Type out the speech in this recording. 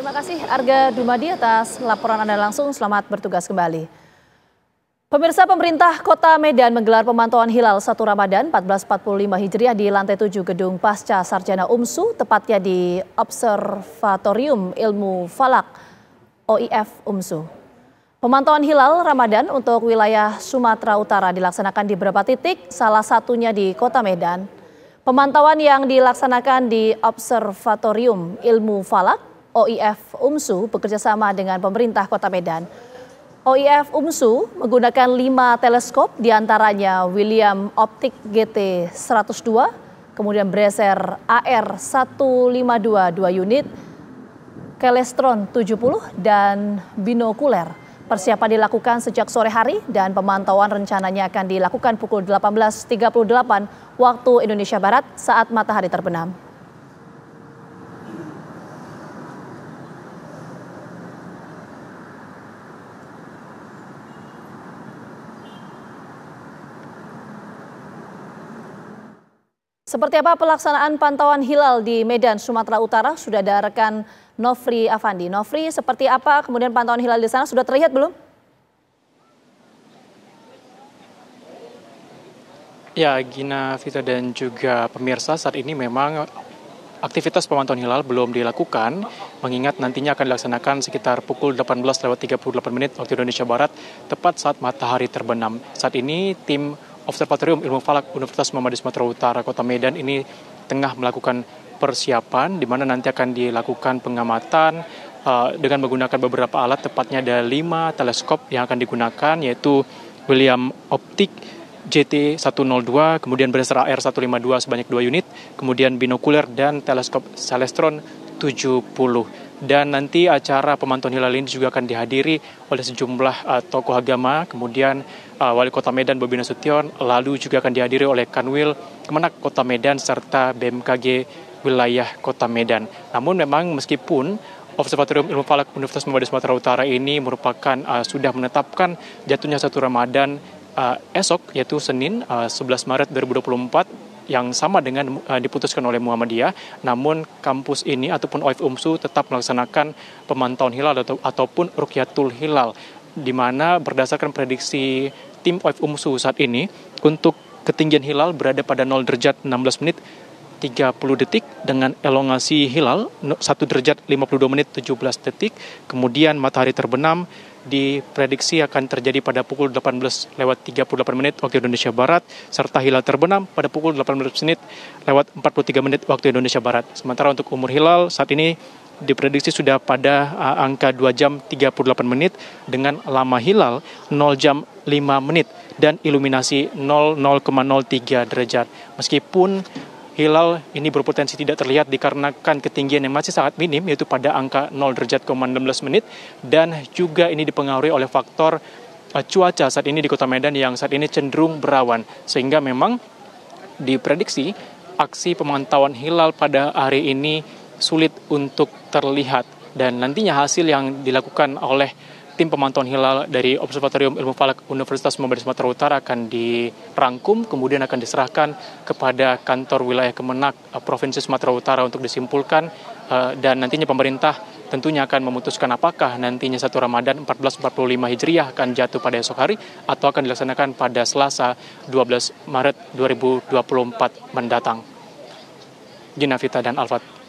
Terima kasih Arga Dumadi atas laporan Anda langsung. Selamat bertugas kembali. Pemirsa pemerintah kota Medan menggelar pemantauan hilal 1 Ramadan 1445 Hijriah di lantai 7 gedung Pasca Sarjana UMSU, tepatnya di Observatorium Ilmu Falak OIF UMSU. Pemantauan hilal Ramadan untuk wilayah Sumatera Utara dilaksanakan di beberapa titik, salah satunya di Kota Medan. Pemantauan yang dilaksanakan di Observatorium Ilmu Falak OIF UMSU bekerjasama dengan pemerintah Kota Medan. OIF UMSU menggunakan lima teleskop diantaranya William Optic GT 102, kemudian Breser AR 1522 unit, Kelestron 70, dan binokuler. Persiapan dilakukan sejak sore hari dan pemantauan rencananya akan dilakukan pukul 18.38 waktu Indonesia Barat saat matahari terbenam. Seperti apa pelaksanaan pantauan hilal di Medan, Sumatera Utara? Sudah ada rekan Nofri Afandi. Nofri, seperti apa kemudian pantauan hilal di sana? Sudah terlihat belum? Ya, Gina, Vita dan juga pemirsa saat ini memang aktivitas pemantauan hilal belum dilakukan mengingat nantinya akan dilaksanakan sekitar pukul 18.38 menit waktu Indonesia Barat tepat saat matahari terbenam. Saat ini tim Observatorium Ilmu Falak Universitas Muhammadiyah Sumatera Utara Kota Medan ini tengah melakukan persiapan di mana nanti akan dilakukan pengamatan uh, dengan menggunakan beberapa alat tepatnya ada lima teleskop yang akan digunakan yaitu William Optik JT102, kemudian berdasar AR152 sebanyak dua unit, kemudian binokuler dan teleskop Celestron 70. Dan nanti acara pemantauan hilal ini juga akan dihadiri oleh sejumlah uh, tokoh agama, kemudian uh, Wali Kota Medan Bobi Nasution, lalu juga akan dihadiri oleh Kanwil Kemenak Kota Medan serta BMKG wilayah Kota Medan. Namun memang meskipun Observatorium Ilmu Falak Universitas Muhammadiyah Sumatera Utara ini merupakan uh, sudah menetapkan jatuhnya satu Ramadan uh, esok yaitu Senin uh, 11 Maret 2024 yang sama dengan uh, diputuskan oleh Muhammadiyah. Namun kampus ini ataupun OIF UMSU tetap melaksanakan pemantauan hilal atau, ataupun rukyatul hilal di mana berdasarkan prediksi tim OIF UMSU saat ini untuk ketinggian hilal berada pada 0 derajat 16 menit 30 detik dengan elongasi hilal 1 derajat 52 menit 17 detik. Kemudian matahari terbenam diprediksi akan terjadi pada pukul 18 lewat 38 menit waktu Indonesia Barat serta hilal terbenam pada pukul 18 menit lewat 43 menit waktu Indonesia Barat. Sementara untuk umur hilal saat ini diprediksi sudah pada uh, angka 2 jam 38 menit dengan lama hilal 0 jam 5 menit dan iluminasi tiga derajat. Meskipun hilal ini berpotensi tidak terlihat dikarenakan ketinggian yang masih sangat minim yaitu pada angka 0 derajat 16 menit dan juga ini dipengaruhi oleh faktor uh, cuaca saat ini di Kota Medan yang saat ini cenderung berawan sehingga memang diprediksi aksi pemantauan hilal pada hari ini sulit untuk terlihat dan nantinya hasil yang dilakukan oleh tim pemantauan hilal dari Observatorium Ilmu Falak Universitas Sumatera Sumatera Utara akan dirangkum kemudian akan diserahkan kepada kantor wilayah Kemenak eh, Provinsi Sumatera Utara untuk disimpulkan eh, dan nantinya pemerintah tentunya akan memutuskan apakah nantinya satu Ramadan 1445 Hijriah akan jatuh pada esok hari atau akan dilaksanakan pada Selasa 12 Maret 2024 mendatang. Jinavita dan Alfat.